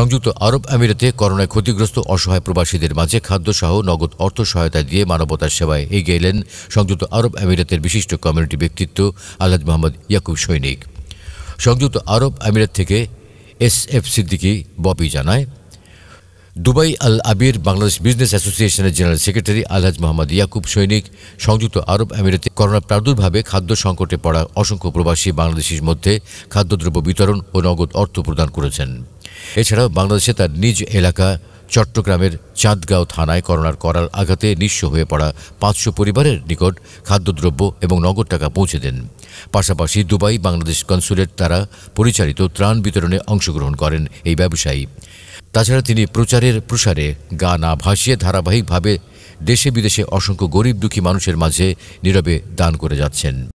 সংযুক্ত আরব আমিরাতে করোনায় ক্ষতিগ্রস্ত অসহায় প্রবাসীদের মাঝে খাদ্যসহ নগদ অর্থ সহায়তা দিয়ে মানবতার সেবায় এগিয়ে এলেন সংযুক্ত আরব আমিরাতের বিশিষ্ট কমিউনিটি ব্যক্তিত্ব আলহাজ মোহাম্মদ ইয়াকুব সৈনিক সংযুক্ত আরব আমিরাত থেকে এস এফ সিদ্দিকি ববি জানায় দুবাই আল আবির বাংলাদেশ বিজনেস অ্যাসোসিয়েশনের জেনারেল সেক্রেটারি আলহাজ মোহাম্মদ ইয়াকুব সৈনিক সংযুক্ত আরব আমিরাতে করোনা প্রাদুর্ভাবে খাদ্য সংকটে পড়া অসংখ্য প্রবাসী বাংলাদেশির মধ্যে খাদ্যদ্রব্য বিতরণ ও নগদ অর্থ প্রদান করেছেন এছাড়াও বাংলাদেশে তার নিজ এলাকা চট্টগ্রামের চাঁদগাঁও থানায় করোনার করার আঘাতে নিঃস্ব হয়ে পড়া পাঁচশো পরিবারের নিকট খাদ্যদ্রব্য এবং নগদ টাকা পৌঁছে দেন পাশাপাশি দুবাই বাংলাদেশ কনসুলেট দ্বারা পরিচালিত ত্রাণ বিতরণে অংশগ্রহণ করেন এই ব্যবসায়ী তাছাড়া তিনি প্রচারের প্রসারে গা না ভাসিয়ে ধারাবাহিকভাবে দেশে বিদেশে অসংখ্য গরিব দুঃখী মানুষের মাঝে নীরবে দান করে যাচ্ছেন